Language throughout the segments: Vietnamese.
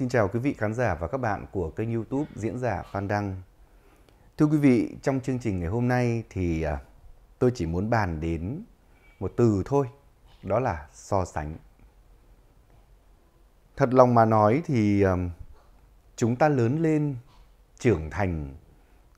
Xin chào quý vị khán giả và các bạn của kênh youtube Diễn giả Phan Đăng. Thưa quý vị, trong chương trình ngày hôm nay thì à, tôi chỉ muốn bàn đến một từ thôi, đó là so sánh. Thật lòng mà nói thì à, chúng ta lớn lên, trưởng thành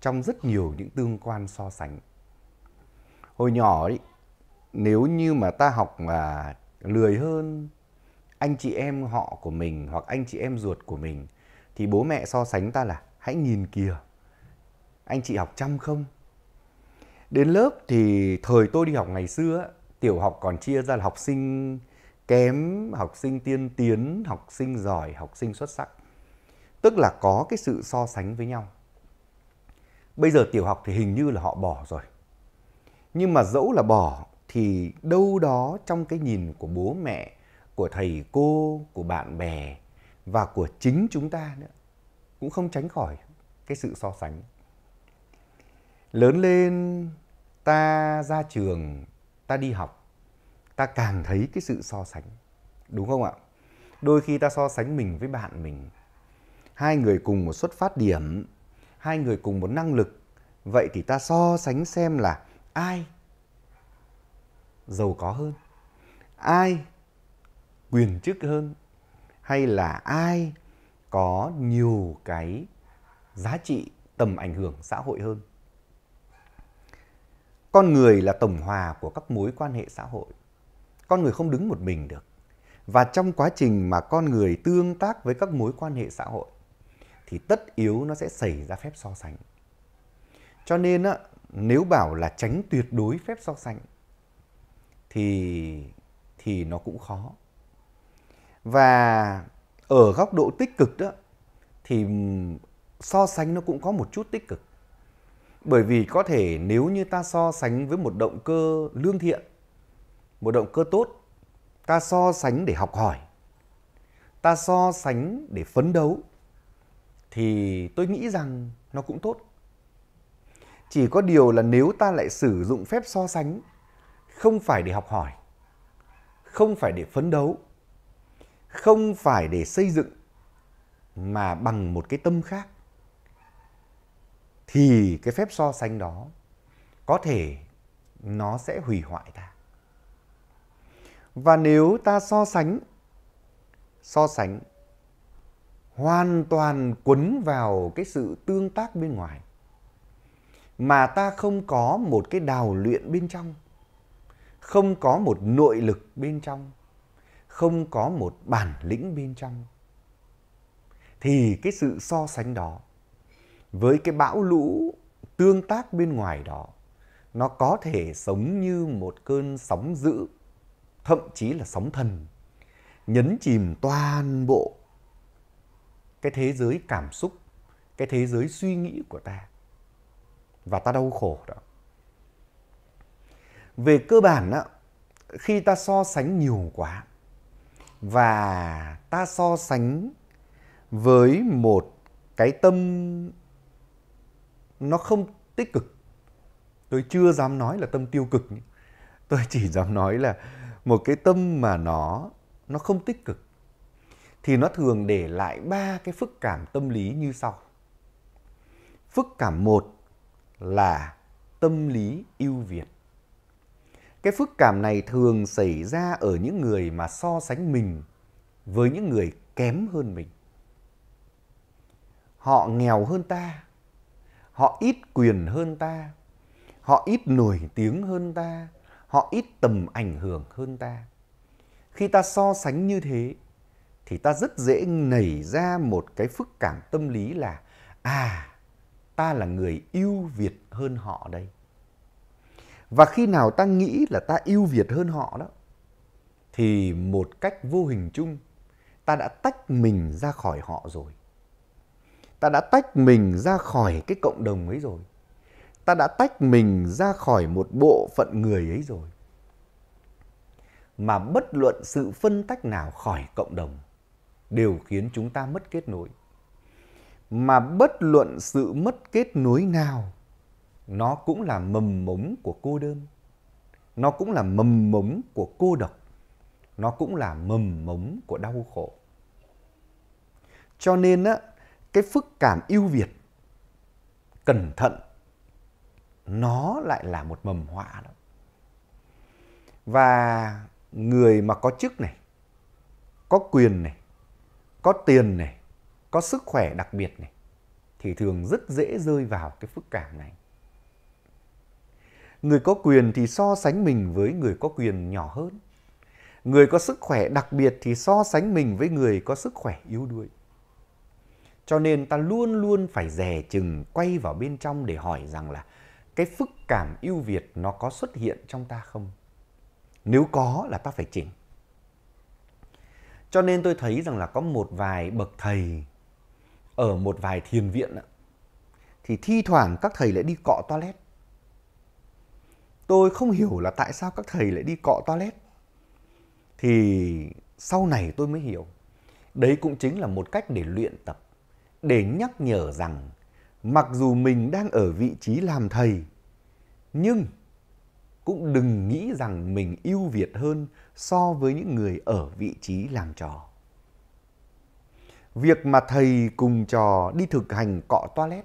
trong rất nhiều những tương quan so sánh. Hồi nhỏ ấy, nếu như mà ta học mà lười hơn, anh chị em họ của mình hoặc anh chị em ruột của mình thì bố mẹ so sánh ta là hãy nhìn kìa anh chị học chăm không đến lớp thì thời tôi đi học ngày xưa tiểu học còn chia ra là học sinh kém học sinh tiên tiến học sinh giỏi học sinh xuất sắc tức là có cái sự so sánh với nhau bây giờ tiểu học thì hình như là họ bỏ rồi nhưng mà dẫu là bỏ thì đâu đó trong cái nhìn của bố mẹ của thầy cô, của bạn bè và của chính chúng ta nữa cũng không tránh khỏi cái sự so sánh. Lớn lên ta ra trường, ta đi học, ta càng thấy cái sự so sánh. Đúng không ạ? Đôi khi ta so sánh mình với bạn mình. Hai người cùng một xuất phát điểm, hai người cùng một năng lực. Vậy thì ta so sánh xem là ai giàu có hơn, ai quyền chức hơn hay là ai có nhiều cái giá trị tầm ảnh hưởng xã hội hơn con người là tổng hòa của các mối quan hệ xã hội con người không đứng một mình được và trong quá trình mà con người tương tác với các mối quan hệ xã hội thì tất yếu nó sẽ xảy ra phép so sánh cho nên á, nếu bảo là tránh tuyệt đối phép so sánh thì thì nó cũng khó và ở góc độ tích cực đó thì so sánh nó cũng có một chút tích cực bởi vì có thể nếu như ta so sánh với một động cơ lương thiện một động cơ tốt ta so sánh để học hỏi ta so sánh để phấn đấu thì tôi nghĩ rằng nó cũng tốt chỉ có điều là nếu ta lại sử dụng phép so sánh không phải để học hỏi không phải để phấn đấu không phải để xây dựng mà bằng một cái tâm khác thì cái phép so sánh đó có thể nó sẽ hủy hoại ta. Và nếu ta so sánh so sánh hoàn toàn quấn vào cái sự tương tác bên ngoài mà ta không có một cái đào luyện bên trong, không có một nội lực bên trong không có một bản lĩnh bên trong thì cái sự so sánh đó với cái bão lũ tương tác bên ngoài đó nó có thể sống như một cơn sóng dữ thậm chí là sóng thần nhấn chìm toàn bộ cái thế giới cảm xúc cái thế giới suy nghĩ của ta và ta đau khổ đó về cơ bản á, khi ta so sánh nhiều quá và ta so sánh với một cái tâm nó không tích cực tôi chưa dám nói là tâm tiêu cực tôi chỉ dám nói là một cái tâm mà nó nó không tích cực thì nó thường để lại ba cái phức cảm tâm lý như sau phức cảm một là tâm lý ưu việt cái phức cảm này thường xảy ra ở những người mà so sánh mình với những người kém hơn mình. Họ nghèo hơn ta, họ ít quyền hơn ta, họ ít nổi tiếng hơn ta, họ ít tầm ảnh hưởng hơn ta. Khi ta so sánh như thế thì ta rất dễ nảy ra một cái phức cảm tâm lý là à ta là người ưu việt hơn họ đây và khi nào ta nghĩ là ta ưu việt hơn họ đó thì một cách vô hình chung ta đã tách mình ra khỏi họ rồi ta đã tách mình ra khỏi cái cộng đồng ấy rồi ta đã tách mình ra khỏi một bộ phận người ấy rồi mà bất luận sự phân tách nào khỏi cộng đồng đều khiến chúng ta mất kết nối mà bất luận sự mất kết nối nào nó cũng là mầm mống của cô đơn nó cũng là mầm mống của cô độc nó cũng là mầm mống của đau khổ cho nên á cái phức cảm ưu việt cẩn thận nó lại là một mầm họa đó và người mà có chức này có quyền này có tiền này có sức khỏe đặc biệt này thì thường rất dễ rơi vào cái phức cảm này người có quyền thì so sánh mình với người có quyền nhỏ hơn. Người có sức khỏe đặc biệt thì so sánh mình với người có sức khỏe yếu đuối. Cho nên ta luôn luôn phải dè chừng quay vào bên trong để hỏi rằng là cái phức cảm ưu việt nó có xuất hiện trong ta không? Nếu có là ta phải chỉnh. Cho nên tôi thấy rằng là có một vài bậc thầy ở một vài thiền viện thì thi thoảng các thầy lại đi cọ toilet tôi không hiểu là tại sao các thầy lại đi cọ toilet thì sau này tôi mới hiểu đấy cũng chính là một cách để luyện tập để nhắc nhở rằng mặc dù mình đang ở vị trí làm thầy nhưng cũng đừng nghĩ rằng mình ưu việt hơn so với những người ở vị trí làm trò việc mà thầy cùng trò đi thực hành cọ toilet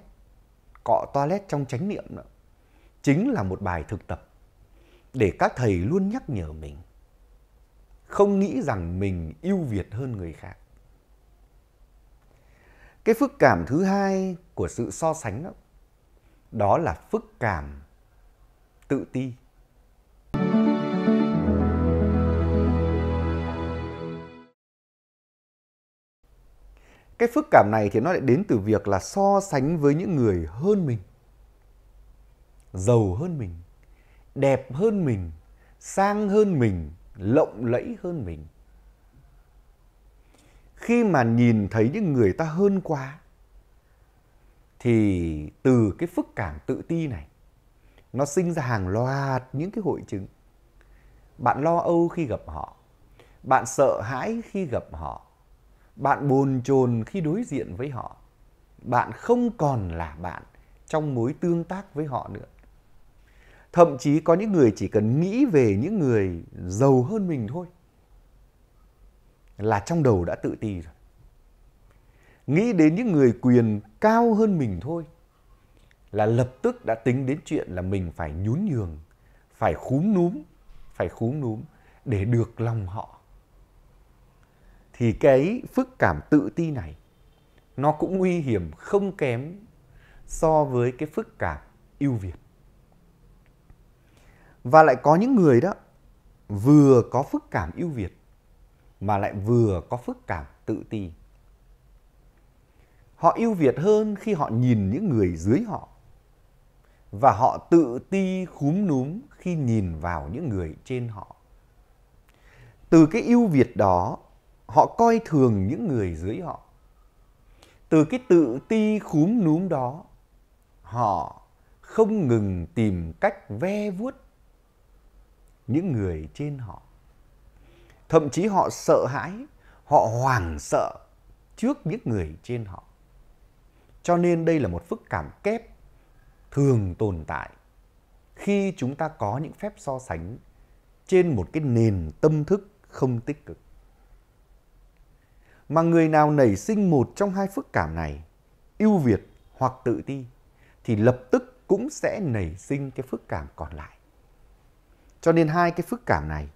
cọ toilet trong chánh niệm đó, chính là một bài thực tập để các thầy luôn nhắc nhở mình không nghĩ rằng mình ưu việt hơn người khác. Cái phức cảm thứ hai của sự so sánh đó, đó là phức cảm tự ti. Cái phức cảm này thì nó lại đến từ việc là so sánh với những người hơn mình, giàu hơn mình, đẹp hơn mình sang hơn mình lộng lẫy hơn mình khi mà nhìn thấy những người ta hơn quá thì từ cái phức cảm tự ti này nó sinh ra hàng loạt những cái hội chứng bạn lo âu khi gặp họ bạn sợ hãi khi gặp họ bạn bồn chồn khi đối diện với họ bạn không còn là bạn trong mối tương tác với họ nữa thậm chí có những người chỉ cần nghĩ về những người giàu hơn mình thôi là trong đầu đã tự ti rồi nghĩ đến những người quyền cao hơn mình thôi là lập tức đã tính đến chuyện là mình phải nhún nhường phải khúm núm phải khúm núm để được lòng họ thì cái phức cảm tự ti này nó cũng nguy hiểm không kém so với cái phức cảm ưu việt và lại có những người đó vừa có phức cảm ưu việt mà lại vừa có phức cảm tự ti. Họ ưu việt hơn khi họ nhìn những người dưới họ và họ tự ti khúm núm khi nhìn vào những người trên họ. Từ cái ưu việt đó, họ coi thường những người dưới họ. Từ cái tự ti khúm núm đó, họ không ngừng tìm cách ve vuốt những người trên họ. Thậm chí họ sợ hãi, họ hoảng sợ trước những người trên họ. Cho nên đây là một phức cảm kép thường tồn tại khi chúng ta có những phép so sánh trên một cái nền tâm thức không tích cực. Mà người nào nảy sinh một trong hai phức cảm này, ưu việt hoặc tự ti, thì lập tức cũng sẽ nảy sinh cái phức cảm còn lại. Cho nên hai cái phức cảm này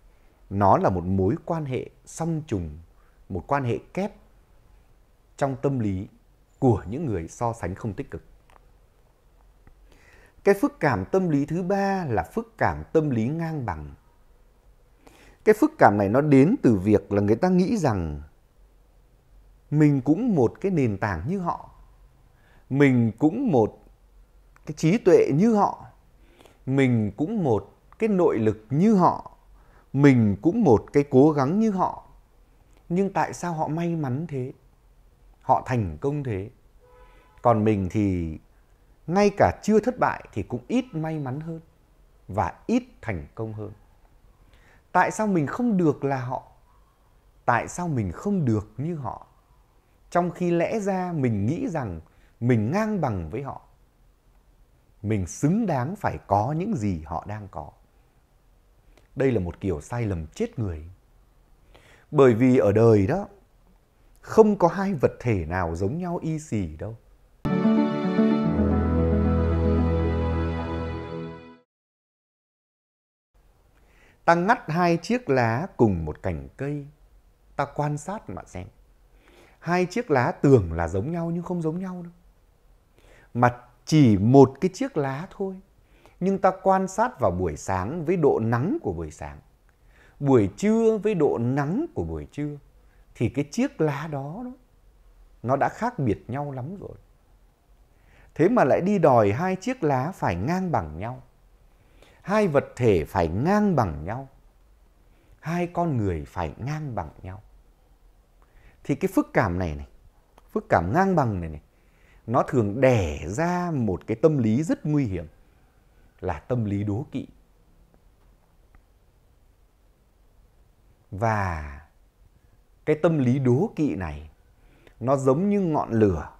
nó là một mối quan hệ song trùng, một quan hệ kép trong tâm lý của những người so sánh không tích cực. Cái phức cảm tâm lý thứ ba là phức cảm tâm lý ngang bằng. Cái phức cảm này nó đến từ việc là người ta nghĩ rằng mình cũng một cái nền tảng như họ. Mình cũng một cái trí tuệ như họ. Mình cũng một cái nội lực như họ mình cũng một cái cố gắng như họ nhưng tại sao họ may mắn thế họ thành công thế còn mình thì ngay cả chưa thất bại thì cũng ít may mắn hơn và ít thành công hơn tại sao mình không được là họ tại sao mình không được như họ trong khi lẽ ra mình nghĩ rằng mình ngang bằng với họ mình xứng đáng phải có những gì họ đang có đây là một kiểu sai lầm chết người. Bởi vì ở đời đó, không có hai vật thể nào giống nhau y xì đâu. Ta ngắt hai chiếc lá cùng một cành cây, ta quan sát mà xem. Hai chiếc lá tưởng là giống nhau nhưng không giống nhau đâu. mặt chỉ một cái chiếc lá thôi nhưng ta quan sát vào buổi sáng với độ nắng của buổi sáng, buổi trưa với độ nắng của buổi trưa, thì cái chiếc lá đó, nó đã khác biệt nhau lắm rồi. Thế mà lại đi đòi hai chiếc lá phải ngang bằng nhau, hai vật thể phải ngang bằng nhau, hai con người phải ngang bằng nhau. Thì cái phức cảm này này, phức cảm ngang bằng này này, nó thường đẻ ra một cái tâm lý rất nguy hiểm là tâm lý đố kỵ. Và cái tâm lý đố kỵ này nó giống như ngọn lửa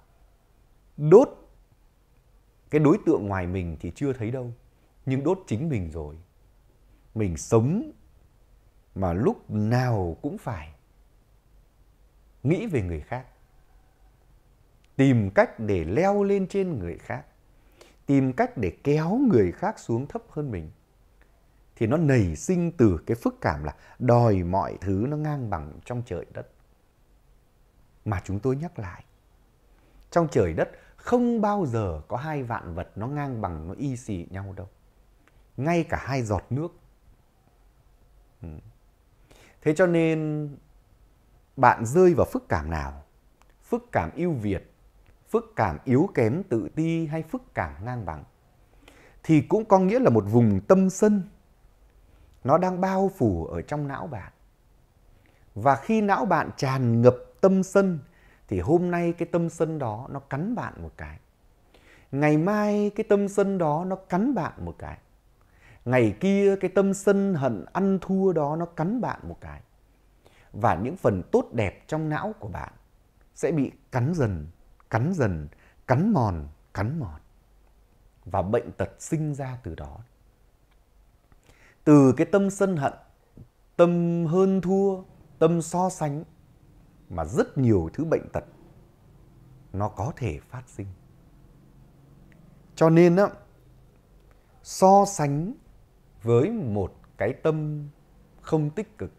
đốt cái đối tượng ngoài mình thì chưa thấy đâu, nhưng đốt chính mình rồi. Mình sống mà lúc nào cũng phải nghĩ về người khác tìm cách để leo lên trên người khác tìm cách để kéo người khác xuống thấp hơn mình thì nó nảy sinh từ cái phức cảm là đòi mọi thứ nó ngang bằng trong trời đất mà chúng tôi nhắc lại trong trời đất không bao giờ có hai vạn vật nó ngang bằng nó y xì nhau đâu ngay cả hai giọt nước ừ. thế cho nên bạn rơi vào phức cảm nào phức cảm ưu việt phức cảm yếu kém tự ti hay phức cảm ngang bằng thì cũng có nghĩa là một vùng tâm sân nó đang bao phủ ở trong não bạn. Và khi não bạn tràn ngập tâm sân thì hôm nay cái tâm sân đó nó cắn bạn một cái. Ngày mai cái tâm sân đó nó cắn bạn một cái. Ngày kia cái tâm sân hận ăn thua đó nó cắn bạn một cái. Và những phần tốt đẹp trong não của bạn sẽ bị cắn dần cắn dần, cắn mòn, cắn mòn. Và bệnh tật sinh ra từ đó. Từ cái tâm sân hận, tâm hơn thua, tâm so sánh mà rất nhiều thứ bệnh tật nó có thể phát sinh. Cho nên á, so sánh với một cái tâm không tích cực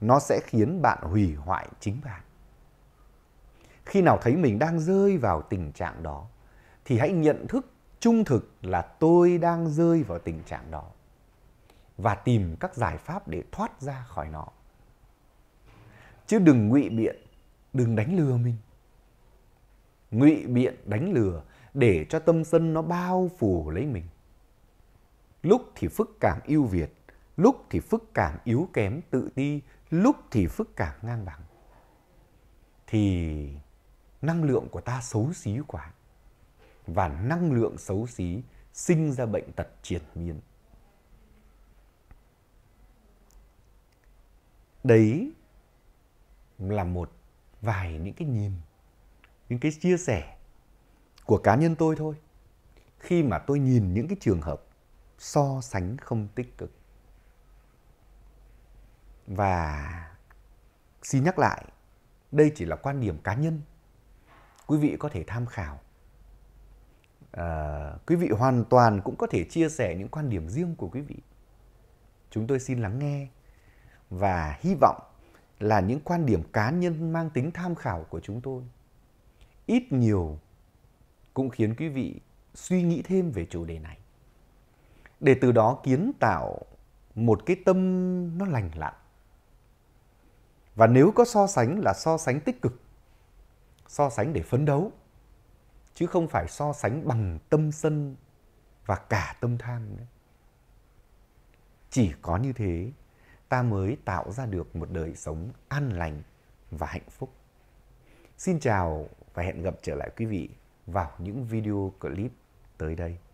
nó sẽ khiến bạn hủy hoại chính bạn khi nào thấy mình đang rơi vào tình trạng đó thì hãy nhận thức trung thực là tôi đang rơi vào tình trạng đó và tìm các giải pháp để thoát ra khỏi nó chứ đừng ngụy biện đừng đánh lừa mình ngụy biện đánh lừa để cho tâm sân nó bao phủ lấy mình lúc thì phức cảm yêu việt lúc thì phức cảm yếu kém tự ti lúc thì phức cảm ngang bằng thì năng lượng của ta xấu xí quá và năng lượng xấu xí sinh ra bệnh tật triền miên đấy là một vài những cái nhìn những cái chia sẻ của cá nhân tôi thôi khi mà tôi nhìn những cái trường hợp so sánh không tích cực và xin nhắc lại đây chỉ là quan điểm cá nhân quý vị có thể tham khảo à, quý vị hoàn toàn cũng có thể chia sẻ những quan điểm riêng của quý vị chúng tôi xin lắng nghe và hy vọng là những quan điểm cá nhân mang tính tham khảo của chúng tôi ít nhiều cũng khiến quý vị suy nghĩ thêm về chủ đề này để từ đó kiến tạo một cái tâm nó lành lặn và nếu có so sánh là so sánh tích cực so sánh để phấn đấu chứ không phải so sánh bằng tâm sân và cả tâm tham đấy chỉ có như thế ta mới tạo ra được một đời sống an lành và hạnh phúc xin chào và hẹn gặp trở lại quý vị vào những video clip tới đây